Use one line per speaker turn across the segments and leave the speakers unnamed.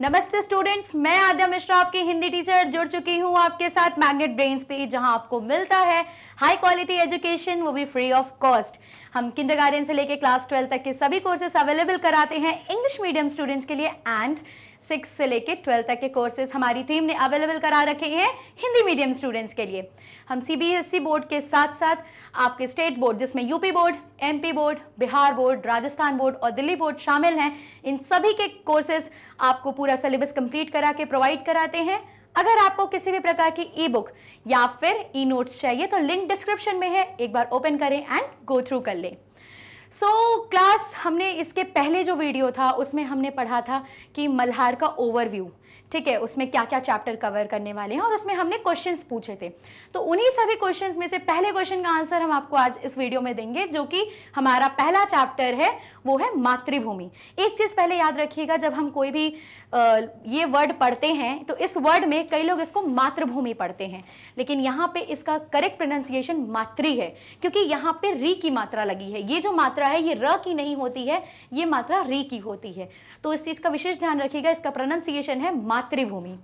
नमस्ते स्टूडेंट्स मैं आद्या मिश्रा आपके हिंदी टीचर जुड़ चुकी हूं आपके साथ मैग्नेट ब्रेन्स पे जहां आपको मिलता है हाई क्वालिटी एजुकेशन वो भी फ्री ऑफ कॉस्ट हम किंडरगार्डन से लेके क्लास ट्वेल्व तक के सभी कोर्सेस अवेलेबल कराते हैं इंग्लिश मीडियम स्टूडेंट्स के लिए एंड सिक्स से लेके ट्वेल्थ तक के कोर्सेज हमारी टीम ने अवेलेबल करा रखे हैं हिंदी मीडियम स्टूडेंट्स के लिए हम सीबीएसई बोर्ड e के साथ साथ आपके स्टेट बोर्ड जिसमें UP board MP board Bihar board Rajasthan board और दिल्ली बोर्ड शामिल हैं इन सभी के कोर्सेज आपको पूरा सिलेबस कंप्लीट करा के प्रोवाइड कराते हैं अगर आपको किसी भी प्रकार की ई बुक या फिर ई नोट्स चाहिए तो लिंक डिस्क्रिप्शन में है एक बार ओपन करें एंड गो थ्रू कर लें सो so, क्लास हमने इसके पहले जो वीडियो था उसमें हमने पढ़ा था कि मल्हार का ओवरव्यू ठीक है उसमें क्या क्या चैप्टर कवर करने वाले हैं और उसमें हमने क्वेश्चंस पूछे थे तो उन्हीं सभी क्वेश्चंस में से पहले क्वेश्चन का आंसर हम आपको आज इस वीडियो में देंगे जो कि हमारा पहला चैप्टर है वो है मातृभूमि एक चीज़ पहले याद रखिएगा जब हम कोई भी ये वर्ड पढ़ते हैं तो इस वर्ड में कई लोग इसको मातृभूमि पढ़ते हैं लेकिन यहाँ पे इसका करेक्ट प्रोनाउंसिएशन मातृ है क्योंकि यहाँ पे री की मात्रा लगी है ये जो मात्रा है ये र की नहीं होती है ये मात्रा री की होती है तो इस चीज़ का विशेष ध्यान रखिएगा इसका प्रोनाउंसिएशन है मातृभूमि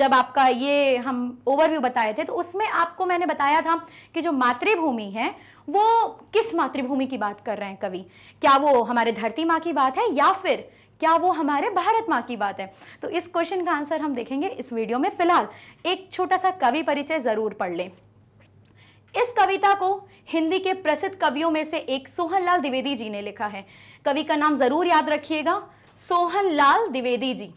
जब आपका ये हम ओवरव्यू बताए थे तो उसमें आपको मैंने बताया था कि जो मातृभूमि है वो किस मातृभूमि की बात कर रहे हैं कवि क्या वो हमारे धरती माँ की बात है या फिर क्या वो हमारे भारत माँ की बात है तो इस क्वेश्चन का आंसर हम देखेंगे इस वीडियो में फिलहाल एक छोटा सा कवि परिचय ज़रूर पढ़ लें इस कविता को हिंदी के प्रसिद्ध कवियों में से एक सोहनलाल द्विवेदी जी ने लिखा है कवि का नाम ज़रूर याद रखिएगा सोहनलाल द्विवेदी जी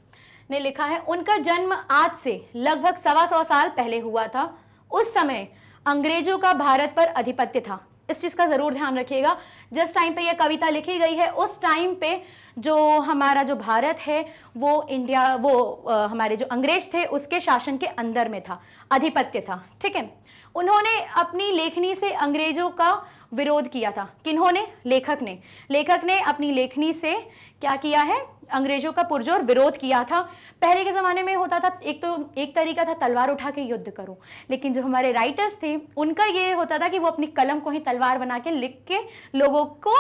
ने लिखा है उनका जन्म आज से लगभग सवा सौ साल पहले हुआ था उस समय अंग्रेजों का भारत पर आधिपत्य था इस चीज़ का ज़रूर ध्यान रखिएगा जिस टाइम पे यह कविता लिखी गई है उस टाइम पे जो हमारा जो भारत है वो इंडिया वो आ, हमारे जो अंग्रेज थे उसके शासन के अंदर में था आधिपत्य था ठीक है उन्होंने अपनी लेखनी से अंग्रेजों का विरोध किया था किन्होंने लेखक ने लेखक ने अपनी लेखनी से क्या किया है अंग्रेजों का पुरजोर विरोध किया था पहले के ज़माने में होता था एक तो एक तरीका था तलवार उठा के युद्ध करो लेकिन जो हमारे राइटर्स थे उनका ये होता था कि वो अपनी कलम को ही तलवार बना के लिख के लोगों को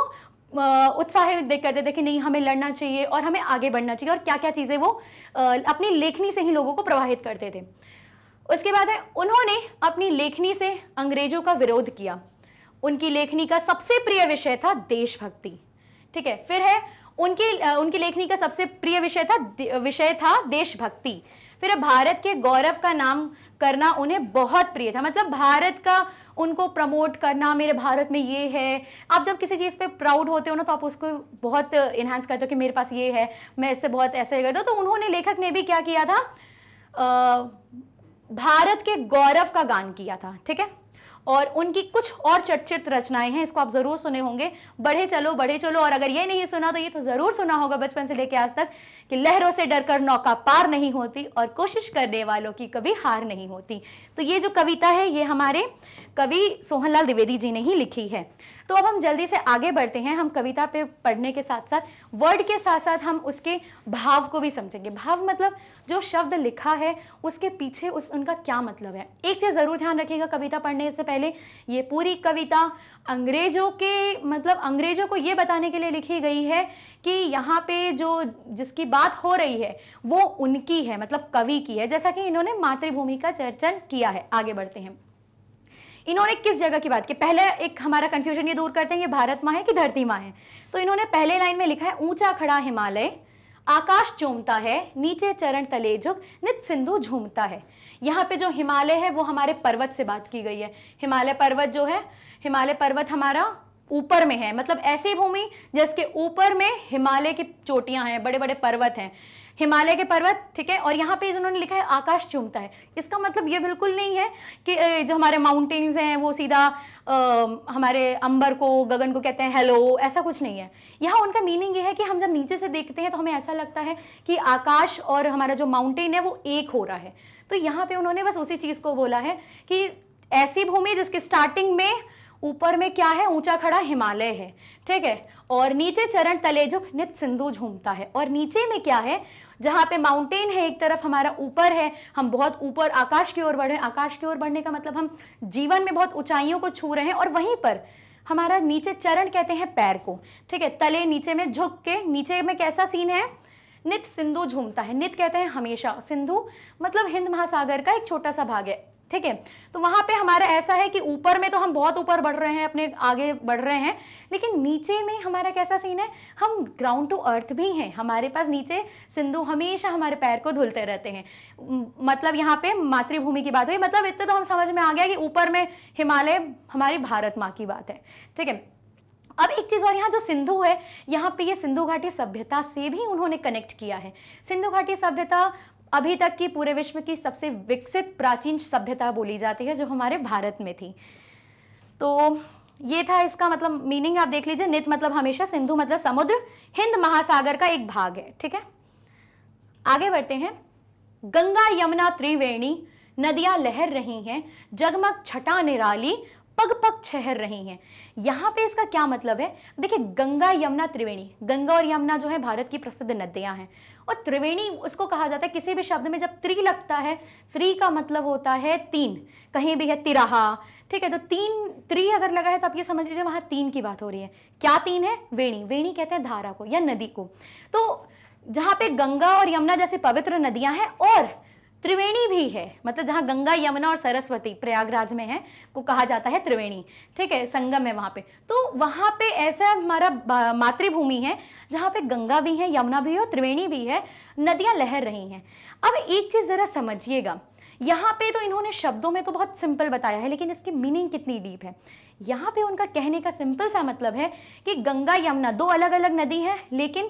उत्साहित देख करते थे कि नहीं हमें लड़ना चाहिए और हमें आगे बढ़ना चाहिए और क्या क्या चीज़ें वो अपनी लेखनी से ही लोगों को प्रभावित करते थे उसके बाद है उन्होंने अपनी लेखनी से अंग्रेजों का विरोध किया उनकी लेखनी का सबसे प्रिय विषय था देशभक्ति ठीक है फिर है उनके उनकी लेखनी का सबसे प्रिय विषय था विषय था देशभक्ति फिर भारत के गौरव का नाम करना उन्हें बहुत प्रिय था मतलब भारत का उनको प्रमोट करना मेरे भारत में ये है आप जब किसी चीज़ पे प्राउड होते हो ना तो आप उसको बहुत इन्हांस करते हो कि मेरे पास ये है मैं इससे बहुत ऐसे कर दो तो उन्होंने लेखक ने भी क्या किया था आ, भारत के गौरव का गान किया था ठीक है और उनकी कुछ और चर्चित रचनाएं हैं इसको आप ज़रूर सुने होंगे बढ़े चलो बढ़े चलो और अगर ये नहीं सुना तो ये तो ज़रूर सुना होगा बचपन से लेकर आज तक कि लहरों से डरकर नौका पार नहीं होती और कोशिश करने वालों की कभी हार नहीं होती तो ये जो कविता है ये हमारे कवि सोहनलाल द्विवेदी जी ने ही लिखी है तो अब हम जल्दी से आगे बढ़ते हैं हम कविता पे पढ़ने के साथ साथ वर्ड के साथ साथ हम उसके भाव को भी समझेंगे भाव मतलब जो शब्द लिखा है उसके पीछे उस उनका क्या मतलब है एक चीज़ ज़रूर ध्यान रखिएगा कविता पढ़ने से पहले ये पूरी कविता अंग्रेजों के मतलब अंग्रेजों को ये बताने के लिए लिखी गई है कि यहाँ पे जो जिसकी बात हो रही है वो उनकी है मतलब कवि की है जैसा कि इन्होंने मातृभूमि का चर्चन किया है आगे बढ़ते हैं इन्होंने किस जगह की बात की पहले एक हमारा कन्फ्यूजन ये दूर करते हैं ये भारत माँ है कि धरती माँ है तो इन्होंने पहले लाइन में लिखा है ऊंचा खड़ा हिमालय आकाश चूमता है नीचे चरण तले झुक नित सिंधु झूमता है यहाँ पे जो हिमालय है वो हमारे पर्वत से बात की गई है हिमालय पर्वत जो है हिमालय पर्वत हमारा ऊपर में है मतलब ऐसी भूमि जिसके ऊपर में हिमालय की चोटियां हैं बड़े बड़े पर्वत हैं हिमालय के पर्वत ठीक है और यहाँ पे जिन्होंने लिखा है आकाश चूमता है इसका मतलब ये बिल्कुल नहीं है कि जो हमारे माउंटेन्स हैं वो सीधा आ, हमारे अंबर को गगन को कहते हैं हेलो ऐसा कुछ नहीं है यहाँ उनका मीनिंग ये है कि हम जब नीचे से देखते हैं तो हमें ऐसा लगता है कि आकाश और हमारा जो माउंटेन है वो एक हो रहा है तो यहाँ पे उन्होंने बस उसी चीज़ को बोला है कि ऐसी भूमि जिसके स्टार्टिंग में ऊपर में क्या है ऊंचा खड़ा हिमालय है ठीक है और नीचे चरण तले जो नित सिंधु झूमता है और नीचे में क्या है जहां पे माउंटेन है एक तरफ हमारा ऊपर है हम बहुत ऊपर आकाश की ओर बढ़े आकाश की ओर बढ़ने का मतलब हम जीवन में बहुत ऊंचाइयों को छू रहे हैं और वहीं पर हमारा नीचे चरण कहते हैं पैर को ठीक है तले नीचे में झुक के नीचे में कैसा सीन है नित सिंधु झूमता है नित कहते हैं हमेशा सिंधु मतलब हिंद महासागर का एक छोटा सा भाग है ठीक है तो वहां पे हमारा ऐसा है कि ऊपर में तो हम बहुत ऊपर बढ़ रहे हैं अपने आगे बढ़ रहे हैं लेकिन नीचे में हमारा कैसा सीन है हम ग्राउंड टू अर्थ भी हैं हमारे पास नीचे सिंधु हमेशा हमारे पैर को धुलते रहते हैं मतलब यहाँ पे मातृभूमि की बात हुई मतलब इतने तो हम समझ में आ गया कि ऊपर में हिमालय हमारी भारत माँ की बात है ठीक है अब एक चीज़ और यहाँ जो सिंधु है यहाँ पे ये सिंधु घाटी सभ्यता से भी उन्होंने कनेक्ट किया है सिंधु घाटी सभ्यता अभी तक की पूरे विश्व की सबसे विकसित प्राचीन सभ्यता बोली जाती है जो हमारे भारत में थी तो ये था इसका मतलब मीनिंग आप देख लीजिए नित मतलब हमेशा सिंधु मतलब समुद्र हिंद महासागर का एक भाग है ठीक है आगे बढ़ते हैं गंगा यमुना त्रिवेणी नदियां लहर रही हैं जगमग छटा निराली पग पग छहर रही हैं यहाँ पे इसका क्या मतलब है देखिए गंगा यमुना त्रिवेणी गंगा और यमुना जो है भारत की प्रसिद्ध नदियाँ हैं और त्रिवेणी उसको कहा जाता है किसी भी शब्द में जब त्रि लगता है त्रि का मतलब होता है तीन कहीं भी है तिराहा ठीक है तो तीन त्रि अगर लगा है तो आप ये समझ लीजिए वहाँ तीन की बात हो रही है क्या तीन है वेणी वेणी कहते हैं धारा को या नदी को तो जहाँ पे गंगा और यमुना जैसी पवित्र नदियाँ हैं और त्रिवेणी भी है मतलब जहाँ गंगा यमुना और सरस्वती प्रयागराज में है को कहा जाता है त्रिवेणी ठीक है संगम है वहाँ पे तो वहाँ पे ऐसा हमारा मातृभूमि है जहाँ पे गंगा भी है यमुना भी है और त्रिवेणी भी है नदियाँ लहर रही हैं अब एक चीज़ ज़रा समझिएगा यहाँ पे तो इन्होंने शब्दों में तो बहुत सिंपल बताया है लेकिन इसकी मीनिंग कितनी डीप है यहाँ पे उनका कहने का सिंपल सा मतलब है कि गंगा यमुना दो अलग अलग नदी हैं लेकिन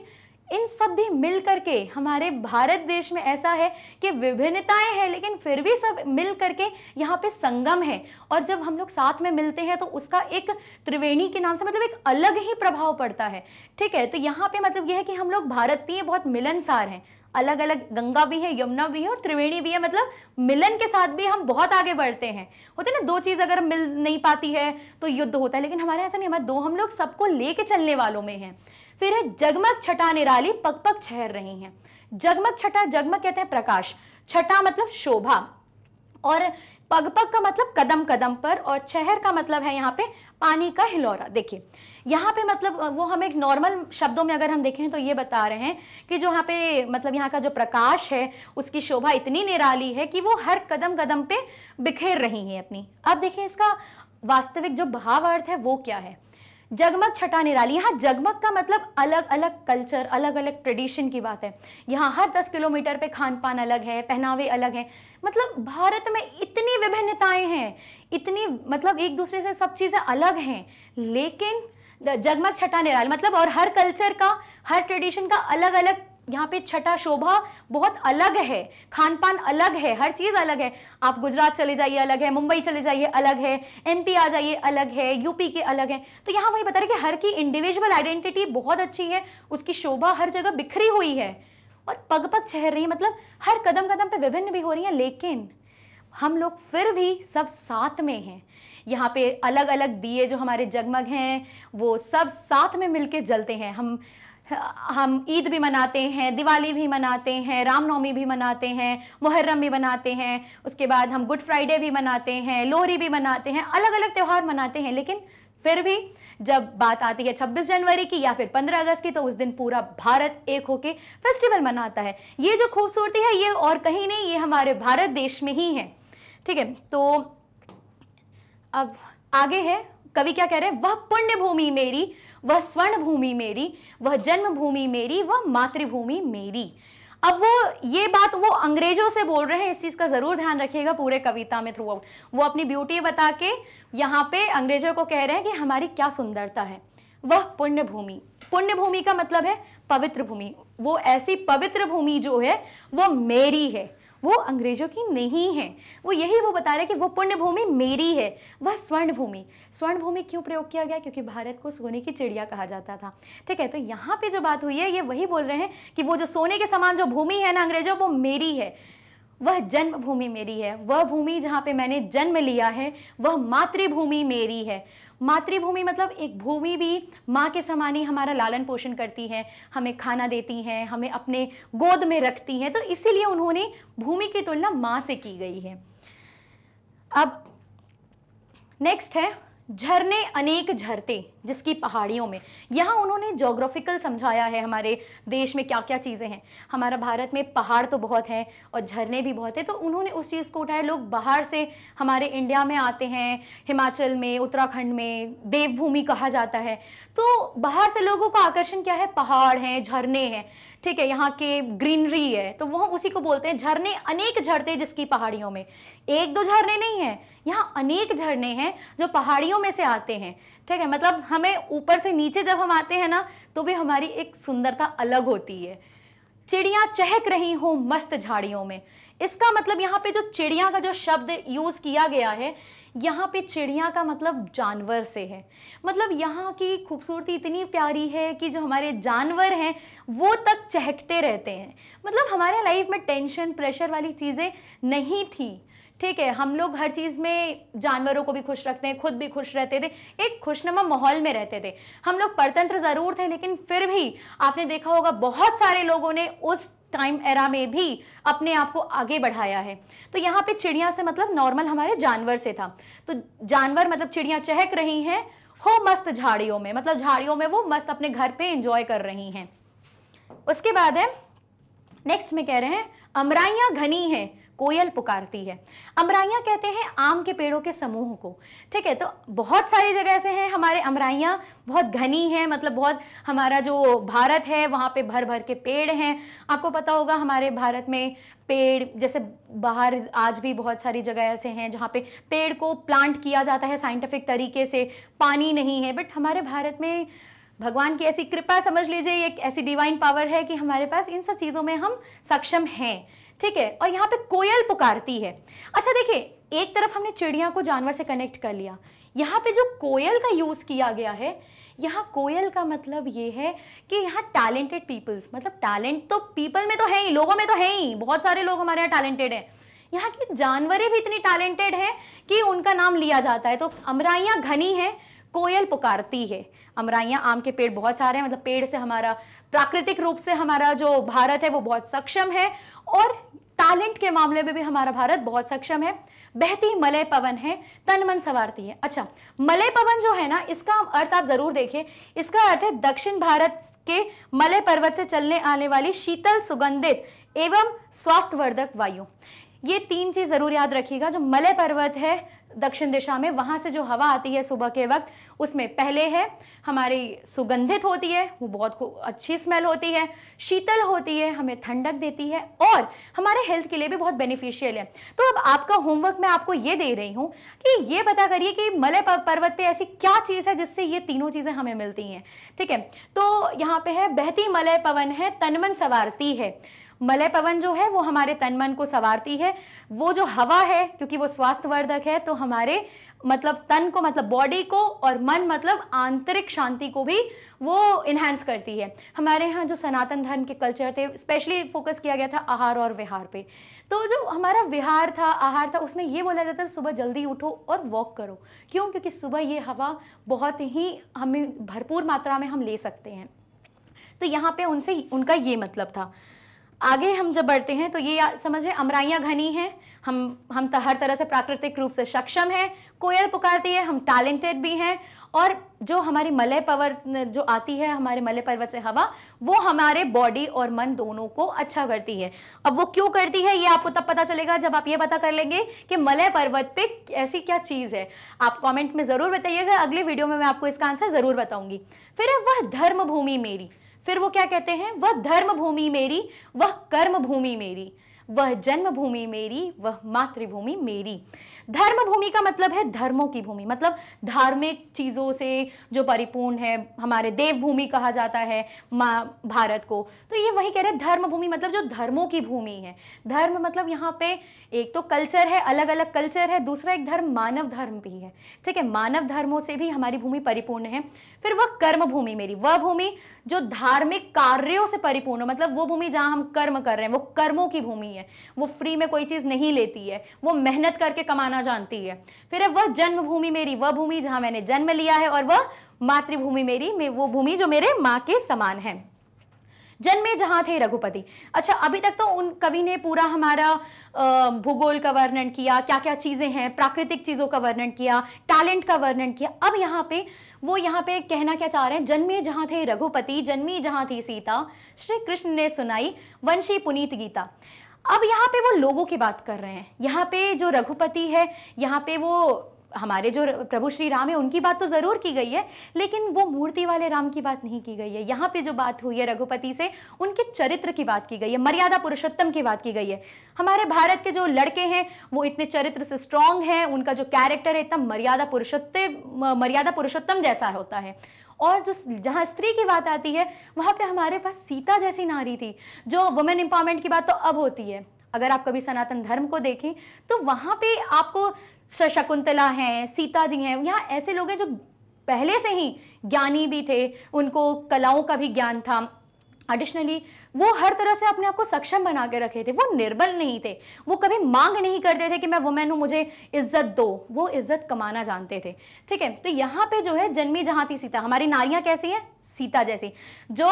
इन सब भी मिल करके हमारे भारत देश में ऐसा है कि विभिन्नताएं हैं लेकिन फिर भी सब मिल करके यहाँ पे संगम है और जब हम लोग साथ में मिलते हैं तो उसका एक त्रिवेणी के नाम से मतलब एक अलग ही प्रभाव पड़ता है ठीक है तो यहाँ पे मतलब यह है कि हम लोग भारतीय बहुत मिलनसार हैं अलग अलग गंगा भी है यमुना भी है और त्रिवेणी भी है मतलब मिलन के साथ भी हम बहुत आगे बढ़ते हैं होते ना दो चीज़ अगर मिल नहीं पाती है तो युद्ध होता है लेकिन हमारे ऐसा नहीं हमारे दो हम लोग सबको लेके चलने वालों में हैं फिर है जगमग छटा निराली पग पग छहर रही हैं जगमग छटा जगमग कहते हैं प्रकाश छटा मतलब शोभा और पग पग का मतलब कदम कदम पर और चहर का मतलब है यहाँ पे पानी का हिलौरा देखिए यहाँ पे मतलब वो हम एक नॉर्मल शब्दों में अगर हम देखें तो ये बता रहे हैं कि जो यहाँ पे मतलब यहाँ का जो प्रकाश है उसकी शोभा इतनी निराली है कि वो हर कदम कदम पे बिखेर रही है अपनी अब देखिए इसका वास्तविक जो भाव अर्थ है वो क्या है जगमग छटा निराली यहाँ जगमग का मतलब अलग अलग कल्चर अलग अलग ट्रेडिशन की बात है यहाँ हर दस किलोमीटर पे खान पान अलग है पहनावे अलग हैं मतलब भारत में इतनी विभिन्नताएं हैं इतनी मतलब एक दूसरे से सब चीज़ें अलग हैं लेकिन जगमग छठा निराल मतलब और हर कल्चर का हर ट्रेडिशन का अलग अलग यहाँ पे छठा शोभा बहुत अलग है खान पान अलग है हर चीज़ अलग है आप गुजरात चले जाइए अलग है मुंबई चले जाइए अलग है एमपी आ जाइए अलग है यूपी के अलग है तो यहाँ वही बता रहे कि हर की इंडिविजुअल आइडेंटिटी बहुत अच्छी है उसकी शोभा हर जगह बिखरी हुई है और पग पग चह रही है मतलब हर कदम कदम पे विभिन्न भी हो रही है लेकिन हम लोग फिर भी सब साथ में हैं यहाँ पे अलग अलग दिए जो हमारे जगमग हैं वो सब साथ में मिलके जलते हैं हम हम ईद भी मनाते हैं दिवाली भी मनाते हैं रामनवमी भी मनाते हैं मुहर्रम भी मनाते हैं उसके बाद हम गुड फ्राइडे भी मनाते हैं लोहरी भी मनाते हैं अलग अलग त्यौहार मनाते हैं लेकिन फिर भी जब बात आती है 26 जनवरी की या फिर 15 अगस्त की तो उस दिन पूरा भारत एक होके फेस्टिवल मनाता है ये जो खूबसूरती है ये और कहीं नहीं ये हमारे भारत देश में ही है ठीक है तो अब आगे है कवि क्या कह रहे हैं वह पुण्य भूमि मेरी वह स्वर्ण भूमि मेरी वह जन्मभूमि मेरी वह मातृभूमि मेरी अब वो ये बात वो अंग्रेजों से बोल रहे हैं इस चीज़ का ज़रूर ध्यान रखिएगा पूरे कविता में थ्रू आउट वो अपनी ब्यूटी बता के यहाँ पे अंग्रेजों को कह रहे हैं कि हमारी क्या सुंदरता है वह पुण्य भूमि पुण्य भूमि का मतलब है पवित्र भूमि वो ऐसी पवित्र भूमि जो है वो मेरी है वो अंग्रेजों की नहीं है वो यही वो बता रहे कि वो पुण्य भूमि मेरी है वह स्वर्ण भूमि स्वर्ण भूमि क्यों प्रयोग किया गया क्योंकि भारत को सोने की चिड़िया कहा जाता था ठीक है तो यहाँ पे जो बात हुई है ये वही बोल रहे हैं कि वो जो सोने के समान जो भूमि है ना अंग्रेजों वो मेरी है वह जन्मभूमि मेरी है वह भूमि जहाँ पे मैंने जन्म लिया है वह मातृभूमि मेरी है मातृभूमि मतलब एक भूमि भी माँ के समान ही हमारा लालन पोषण करती है हमें खाना देती है हमें अपने गोद में रखती है तो इसीलिए उन्होंने भूमि की तुलना माँ से की गई है अब नेक्स्ट है झरने अनेक झरते जिसकी पहाड़ियों में यहाँ उन्होंने जोग्राफिकल समझाया है हमारे देश में क्या क्या चीज़ें हैं हमारा भारत में पहाड़ तो बहुत हैं और झरने भी बहुत हैं तो उन्होंने उस चीज़ को उठाया लोग बाहर से हमारे इंडिया में आते हैं हिमाचल में उत्तराखंड में देवभूमि कहा जाता है तो बाहर से लोगों का आकर्षण क्या है पहाड़ हैं झरने हैं ठीक है यहाँ के ग्रीनरी है तो वह उसी को बोलते हैं झरने अनेक झरते जिसकी पहाड़ियों में एक दो झरने नहीं है यहाँ अनेक झरने हैं जो पहाड़ियों में से आते हैं ठीक है मतलब हमें ऊपर से नीचे जब हम आते हैं ना तो भी हमारी एक सुंदरता अलग होती है चिड़िया चहक रही हो मस्त झाड़ियों में इसका मतलब यहाँ पे जो चिड़िया का जो शब्द यूज़ किया गया है यहाँ पे चिड़िया का मतलब जानवर से है मतलब यहाँ की खूबसूरती इतनी प्यारी है कि जो हमारे जानवर हैं वो तक चहकते रहते हैं मतलब हमारे लाइफ में टेंशन प्रेशर वाली चीज़ें नहीं थी ठीक है हम लोग हर चीज़ में जानवरों को भी खुश रखते हैं खुद भी खुश रहते थे एक खुशनुमा माहौल में रहते थे हम लोग परतंत्र ज़रूर थे लेकिन फिर भी आपने देखा होगा बहुत सारे लोगों ने उस टाइम एरा में भी अपने आप को आगे बढ़ाया है तो यहाँ पे चिड़िया से मतलब नॉर्मल हमारे जानवर से था तो जानवर मतलब चिड़िया चहक रही हैं हो मस्त झाड़ियों में मतलब झाड़ियों में वो मस्त अपने घर पे एंजॉय कर रही हैं उसके बाद है नेक्स्ट में कह रहे हैं अमराइया घनी हैं कोयल पुकारती है अमराइया कहते हैं आम के पेड़ों के समूह को ठीक है तो बहुत सारी जगह से हैं हमारे अमराइया बहुत घनी हैं मतलब बहुत हमारा जो भारत है वहाँ पे भर भर के पेड़ हैं आपको पता होगा हमारे भारत में पेड़ जैसे बाहर आज भी बहुत सारी जगह ऐसे हैं जहाँ पे पेड़ को प्लांट किया जाता है साइंटिफिक तरीके से पानी नहीं है बट हमारे भारत में भगवान की ऐसी कृपा समझ लीजिए एक ऐसी डिवाइन पावर है कि हमारे पास इन सब चीज़ों में हम सक्षम हैं ठीक है और यहाँ पे कोयल पुकारती है अच्छा देखिए एक तरफ हमने चिड़िया को जानवर से कनेक्ट कर लिया यहाँ पे जो कोयल का यूज़ किया गया है यहाँ कोयल का मतलब ये है कि यहाँ टैलेंटेड पीपल्स मतलब टैलेंट तो पीपल में तो है ही लोगों में तो है ही बहुत सारे लोग हमारे यहाँ टैलेंटेड हैं यहाँ की जानवरें भी इतनी टैलेंटेड हैं कि उनका नाम लिया जाता है तो अमराइयाँ घनी है कोयल पुकारती है अमराइयाँ आम के पेड़ बहुत सारे हैं मतलब पेड़ से हमारा प्राकृतिक रूप से हमारा जो भारत है वो बहुत सक्षम है और टैलेंट के मामले में भी हमारा भारत बहुत सक्षम है बहती मलय पवन है तन मन सवारती है अच्छा मलय पवन जो है ना इसका अर्थ आप जरूर देखिए इसका अर्थ है दक्षिण भारत के मलय पर्वत से चलने आने वाली शीतल सुगंधित एवं स्वास्थ्यवर्धक वायु ये तीन चीज जरूर याद रखिएगा जो मलय पर्वत है दक्षिण दिशा में वहाँ से जो हवा आती है सुबह के वक्त उसमें पहले है हमारी सुगंधित होती है वो बहुत अच्छी स्मेल होती है शीतल होती है हमें ठंडक देती है और हमारे हेल्थ के लिए भी बहुत बेनिफिशियल है तो अब आपका होमवर्क मैं आपको ये दे रही हूँ कि ये पता करिए कि मलय पर्वत पे ऐसी क्या चीज़ है जिससे ये तीनों चीज़ें हमें मिलती हैं ठीक है तो यहाँ पे है बहती मलय पवन है तनमन सवारती है मलय पवन जो है वो हमारे तन मन को संवारती है वो जो हवा है क्योंकि वो स्वास्थ्यवर्धक है तो हमारे मतलब तन को मतलब बॉडी को और मन मतलब आंतरिक शांति को भी वो इन्हेंस करती है हमारे यहाँ जो सनातन धर्म के कल्चर थे स्पेशली फोकस किया गया था आहार और विहार पे तो जो हमारा विहार था आहार था उसमें ये बोला जाता था सुबह जल्दी उठो और वॉक करो क्यों क्योंकि सुबह ये हवा बहुत ही हमें भरपूर मात्रा में हम ले सकते हैं तो यहाँ पे उनसे उनका ये मतलब था आगे हम जब बढ़ते हैं तो ये समझे अमराइयाँ घनी हैं हम हम हर तरह से प्राकृतिक रूप से सक्षम हैं कोयल पुकारती है हम टैलेंटेड भी हैं और जो हमारी मलय पर्वत जो आती है हमारे मलय पर्वत से हवा वो हमारे बॉडी और मन दोनों को अच्छा करती है अब वो क्यों करती है ये आपको तब पता चलेगा जब आप ये पता कर लेंगे कि मलय पर्वत पे ऐसी क्या चीज़ है आप कमेंट में ज़रूर बताइएगा अगले वीडियो में मैं आपको इसका आंसर ज़रूर बताऊंगी फिर है वह धर्म भूमि मेरी फिर वो क्या कहते हैं वह धर्म भूमि मेरी वह कर्म भूमि मेरी वह जन्मभूमि मेरी वह मातृभूमि मेरी धर्म भूमि का मतलब है धर्मों की भूमि मतलब धार्मिक चीज़ों से जो परिपूर्ण है हमारे देवभूमि कहा जाता है माँ भारत को तो ये वही कह रहे हैं धर्म भूमि मतलब जो धर्मों की भूमि है धर्म मतलब यहाँ पे एक तो कल्चर है अलग अलग कल्चर है दूसरा एक धर्म मानव धर्म भी है ठीक है मानव धर्मों से भी हमारी भूमि परिपूर्ण है फिर वह कर्म भूमि मेरी वह भूमि जो धार्मिक कार्यों से परिपूर्ण मतलब वो भूमि जहां हम कर्म कर रहे हैं वो कर्मों की भूमि है वो फ्री में कोई चीज़ नहीं लेती है वो मेहनत करके कमाना जानती है फिर है वह जन्मभूमि मेरी वह भूमि जहां मैंने जन्म लिया है और वह मातृभूमि मेरी वो भूमि जो मेरे माँ के समान है जन्मे जहाँ थे रघुपति अच्छा अभी तक तो उन कवि ने पूरा हमारा भूगोल का वर्णन किया क्या क्या चीज़ें हैं प्राकृतिक चीज़ों का वर्णन किया टैलेंट का वर्णन किया अब यहाँ पे वो यहाँ पे कहना क्या चाह रहे हैं जन्मे जहाँ थे रघुपति जन्मी जहाँ थी सीता श्री कृष्ण ने सुनाई वंशी पुनीत गीता अब यहाँ पे वो लोगों की बात कर रहे हैं यहाँ पे जो रघुपति है यहाँ पे वो हमारे जो प्रभु श्री राम है उनकी बात तो ज़रूर की गई है लेकिन वो मूर्ति वाले राम की बात नहीं की गई है यहाँ पे जो बात हुई है रघुपति से उनके चरित्र की बात की गई है मर्यादा पुरुषोत्तम की बात की गई है हमारे भारत के जो लड़के हैं वो इतने चरित्र से स्ट्रांग हैं उनका जो कैरेक्टर है इतना मर्यादा पुरुषोत्तम मर्यादा पुरुषोत्तम जैसा होता है और जो जहाँ स्त्री की बात आती है वहाँ पे हमारे पास सीता जैसी नारी थी जो वुमेन एम्पावरमेंट की बात तो अब होती है अगर आप कभी सनातन धर्म को देखें तो वहाँ पे आपको शकुंतला हैं सीता जी हैं यहाँ ऐसे लोग हैं जो पहले से ही ज्ञानी भी थे उनको कलाओं का भी ज्ञान था एडिशनली वो हर तरह से अपने आप को सक्षम बना के रखे थे वो निर्बल नहीं थे वो कभी मांग नहीं करते थे कि मैं वुमेन हूँ मुझे इज्जत दो वो इज्जत कमाना जानते थे ठीक है तो यहाँ पे जो है जन्मी जहाँ थी सीता हमारी नारियाँ कैसी हैं सीता जैसी जो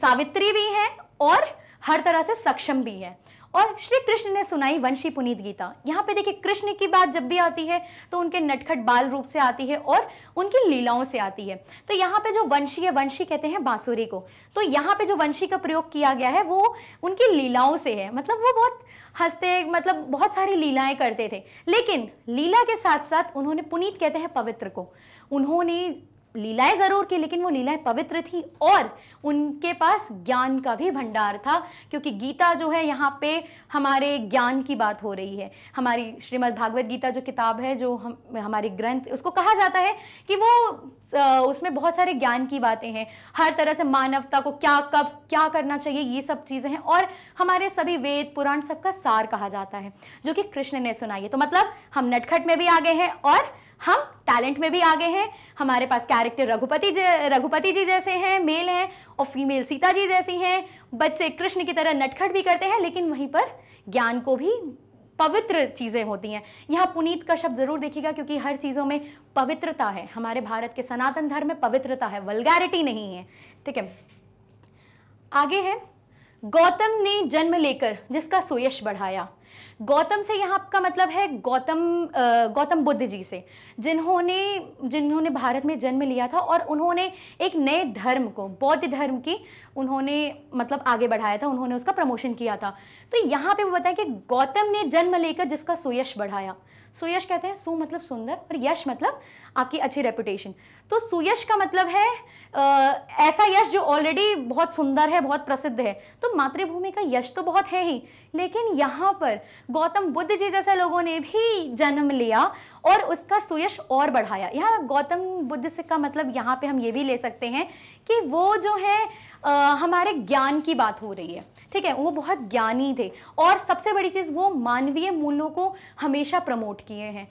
सावित्री भी हैं और हर तरह से सक्षम भी है और श्री कृष्ण ने सुनाई वंशी पुनीत गीता यहाँ पे देखिए कृष्ण की बात जब भी आती है तो उनके नटखट बाल रूप से आती है और उनकी लीलाओं से आती है तो यहाँ पे जो वंशी है वंशी कहते हैं बांसुरी को तो यहाँ पे जो वंशी का प्रयोग किया गया है वो उनकी लीलाओं से है मतलब वो बहुत हंसते मतलब बहुत सारी लीलाएं करते थे लेकिन लीला के साथ साथ उन्होंने पुनीत कहते हैं पवित्र को उन्होंने लीलाएं ज़रूर की लेकिन वो लीलाएं पवित्र थी और उनके पास ज्ञान का भी भंडार था क्योंकि गीता जो है यहाँ पे हमारे ज्ञान की बात हो रही है हमारी श्रीमद् भागवत गीता जो किताब है जो हम हमारे ग्रंथ उसको कहा जाता है कि वो उसमें बहुत सारे ज्ञान की बातें हैं हर तरह से मानवता को क्या कब क्या करना चाहिए ये सब चीज़ें हैं और हमारे सभी वेद पुराण सबका सार कहा जाता है जो कि कृष्ण ने सुनाई है तो मतलब हम नटखट में भी आ गए हैं और हम टैलेंट में भी आगे हैं हमारे पास कैरेक्टर रघुपति रघुपति जी जैसे हैं मेल हैं और फीमेल सीता जी जैसी हैं बच्चे कृष्ण की तरह नटखट भी करते हैं लेकिन वहीं पर ज्ञान को भी पवित्र चीज़ें होती हैं यहाँ पुनीत का शब्द ज़रूर देखिएगा क्योंकि हर चीज़ों में पवित्रता है हमारे भारत के सनातन धर्म में पवित्रता है वलगैरिटी नहीं है ठीक है आगे है गौतम ने जन्म लेकर जिसका सुयश बढ़ाया गौतम से यहाँ का मतलब है गौतम गौतम बुद्ध जी से जिन्होंने जिन्होंने भारत में जन्म लिया था और उन्होंने एक नए धर्म को बौद्ध धर्म की उन्होंने मतलब आगे बढ़ाया था उन्होंने उसका प्रमोशन किया था तो यहाँ पे वो बताया कि गौतम ने जन्म लेकर जिसका सुयश बढ़ाया सुयश कहते हैं सु मतलब सुंदर और यश मतलब आपकी अच्छी रेपुटेशन तो सुयश का मतलब है आ, ऐसा यश जो ऑलरेडी बहुत सुंदर है बहुत प्रसिद्ध है तो मातृभूमि का यश तो बहुत है ही लेकिन यहाँ पर गौतम बुद्ध जी जैसे लोगों ने भी जन्म लिया और उसका सुयश और बढ़ाया यहाँ गौतम बुद्ध से का मतलब यहाँ पे हम ये भी ले सकते हैं कि वो जो है आ, हमारे ज्ञान की बात हो रही है ठीक है वो बहुत ज्ञानी थे और सबसे बड़ी चीज़ वो मानवीय मूल्यों को हमेशा प्रमोट किए हैं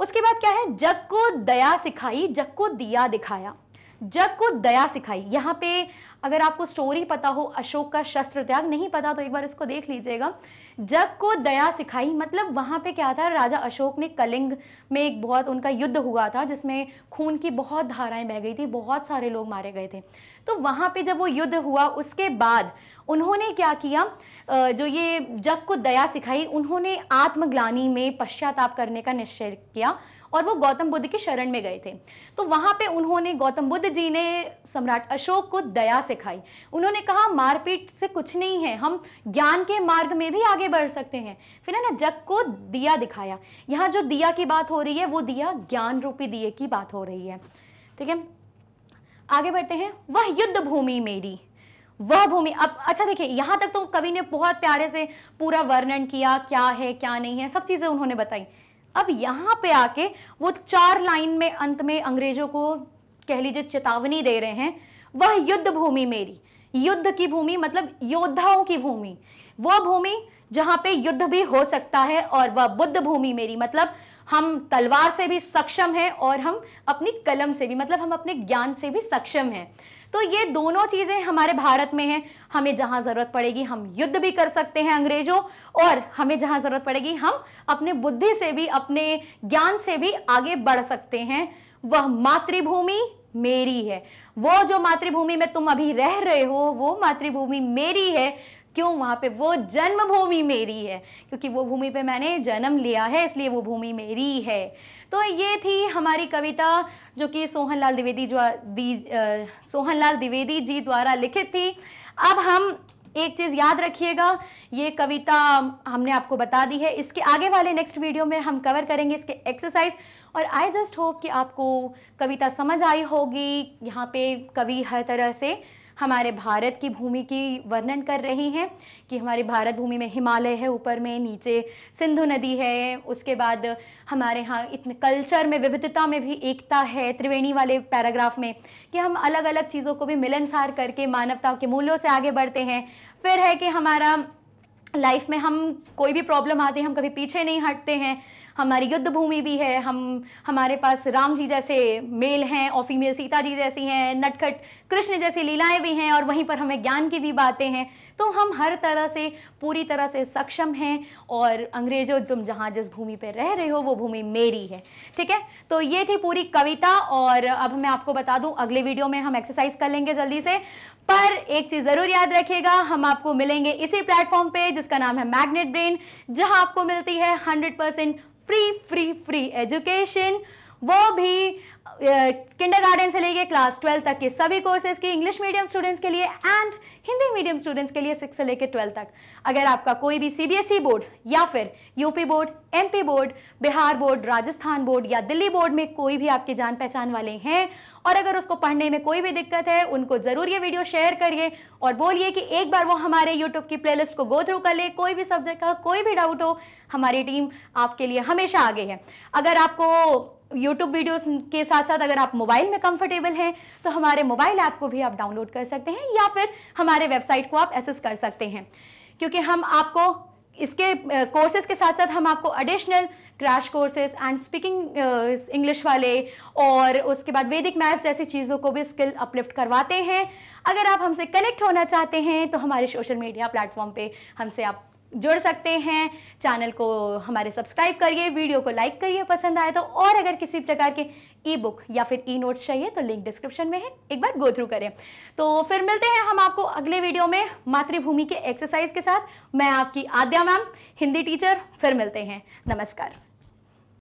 उसके बाद क्या है जग को दया सिखाई जग को दिया दिखाया जग को दया सिखाई यहाँ पे अगर आपको स्टोरी पता हो अशोक का शस्त्र त्याग नहीं पता तो एक बार इसको देख लीजिएगा जग को दया सिखाई मतलब वहाँ पे क्या था राजा अशोक ने कलिंग में एक बहुत उनका युद्ध हुआ था जिसमें खून की बहुत धाराएं बह गई थी बहुत सारे लोग मारे गए थे तो वहाँ पे जब वो युद्ध हुआ उसके बाद उन्होंने क्या किया जो ये जग को दया सिखाई उन्होंने आत्मग्लानी में पश्चाताप करने का निश्चय किया और वो गौतम बुद्ध की शरण में गए थे तो वहां पे उन्होंने गौतम बुद्ध जी ने सम्राट अशोक को दया सिखाई उन्होंने कहा मारपीट से कुछ नहीं है हम ज्ञान के मार्ग में भी आगे बढ़ सकते हैं फिर है ना जग को दिया दिखाया यहाँ जो दिया की बात हो रही है वो दिया ज्ञान रूपी दिए की बात हो रही है ठीक है आगे बढ़ते हैं वह युद्ध भूमि मेरी वह भूमि अब अच्छा देखिए यहां तक तो कवि ने बहुत प्यारे से पूरा वर्णन किया क्या है क्या नहीं है सब चीज़ें उन्होंने बताई अब यहां पे आके वो चार लाइन में अंत में अंग्रेजों को कह लीजिए चेतावनी दे रहे हैं वह युद्ध भूमि मेरी युद्ध की भूमि मतलब योद्धाओं की भूमि वह भूमि जहां पे युद्ध भी हो सकता है और वह बुद्ध भूमि मेरी मतलब हम तलवार से भी सक्षम हैं और हम अपनी कलम से भी मतलब हम अपने ज्ञान से भी सक्षम हैं तो ये दोनों चीज़ें हमारे भारत में हैं हमें जहां ज़रूरत पड़ेगी हम युद्ध भी कर सकते हैं अंग्रेजों और हमें जहां ज़रूरत पड़ेगी हम अपने बुद्धि से भी अपने ज्ञान से भी आगे बढ़ सकते हैं वह मातृभूमि मेरी है वो जो मातृभूमि में तुम अभी रह रहे हो वो मातृभूमि मेरी है क्यों वहां पे वो जन्मभूमि मेरी है क्योंकि वो भूमि पे मैंने जन्म लिया है इसलिए वो भूमि मेरी है तो ये थी हमारी कविता जो कि सोहनलाल द्विवेदी जो दी सोहनलाल द्विवेदी जी द्वारा लिखित थी अब हम एक चीज़ याद रखिएगा ये कविता हमने आपको बता दी है इसके आगे वाले नेक्स्ट वीडियो में हम कवर करेंगे इसके एक्सरसाइज और आई जस्ट होप कि आपको कविता समझ आई होगी यहाँ पे कवि हर तरह से हमारे भारत की भूमि की वर्णन कर रही हैं कि हमारी भारत भूमि में हिमालय है ऊपर में नीचे सिंधु नदी है उसके बाद हमारे यहाँ इतने कल्चर में विविधता में भी एकता है त्रिवेणी वाले पैराग्राफ में कि हम अलग अलग चीज़ों को भी मिलनसार करके मानवता के मूल्यों से आगे बढ़ते हैं फिर है कि हमारा लाइफ में हम कोई भी प्रॉब्लम आती है हम कभी पीछे नहीं हटते हैं हमारी युद्ध भूमि भी है हम हमारे पास राम जी जैसे मेल हैं और फीमेल सीता जी जैसी हैं नटखट कृष्ण जैसी लीलाएं भी हैं और वहीं पर हमें ज्ञान की भी बातें हैं तो हम हर तरह से पूरी तरह से सक्षम हैं और अंग्रेजों तुम जहाँ जिस भूमि पर रह रहे हो वो भूमि मेरी है ठीक है तो ये थी पूरी कविता और अब मैं आपको बता दूँ अगले वीडियो में हम एक्सरसाइज कर लेंगे जल्दी से पर एक चीज़ ज़रूर याद रखिएगा हम आपको मिलेंगे इसी प्लेटफॉर्म पे जिसका नाम है मैग्नेट ब्रेन जहां आपको मिलती है 100% फ्री फ्री फ्री एजुकेशन वो भी किंडर गार्डन से लेके क्लास ट्वेल्थ तक के सभी कोर्सेज की इंग्लिश मीडियम स्टूडेंट्स के लिए एंड हिंदी मीडियम स्टूडेंट्स के लिए सिक्स से लेके ट्वेल्थ तक अगर आपका कोई भी सीबीएसई बोर्ड e या फिर UP board MP board Bihar board Rajasthan board या दिल्ली बोर्ड में कोई भी आपके जान पहचान वाले हैं और अगर उसको पढ़ने में कोई भी दिक्कत है उनको ज़रूर ये वीडियो शेयर करिए और बोलिए कि एक बार वो हमारे यूट्यूब की प्ले को गो थ्रू कर ले कोई भी सब्जेक्ट का कोई भी डाउट हो हमारी टीम आपके लिए हमेशा आगे है अगर आपको यूट्यूब वीडियोस के साथ साथ अगर आप मोबाइल में कंफर्टेबल हैं तो हमारे मोबाइल ऐप को भी आप डाउनलोड कर सकते हैं या फिर हमारे वेबसाइट को आप एसेस कर सकते हैं क्योंकि हम आपको इसके कोर्सेज के साथ साथ हम आपको additional crash courses and speaking English वाले और उसके बाद वैदिक मैथ्स जैसी चीज़ों को भी स्किल अपलिफ्ट करवाते हैं अगर आप हमसे कनेक्ट होना चाहते हैं तो हमारे सोशल मीडिया प्लेटफॉर्म पे हमसे आप जुड़ सकते हैं चैनल को हमारे सब्सक्राइब करिए वीडियो को लाइक करिए पसंद आए तो और अगर किसी प्रकार के ई बुक या फिर ई नोट्स चाहिए तो लिंक डिस्क्रिप्शन में है एक बार गो थ्रू करें तो फिर मिलते हैं हम आपको अगले वीडियो में मातृभूमि के एक्सरसाइज के साथ मैं आपकी आद्या मैम हिंदी टीचर फिर मिलते हैं नमस्कार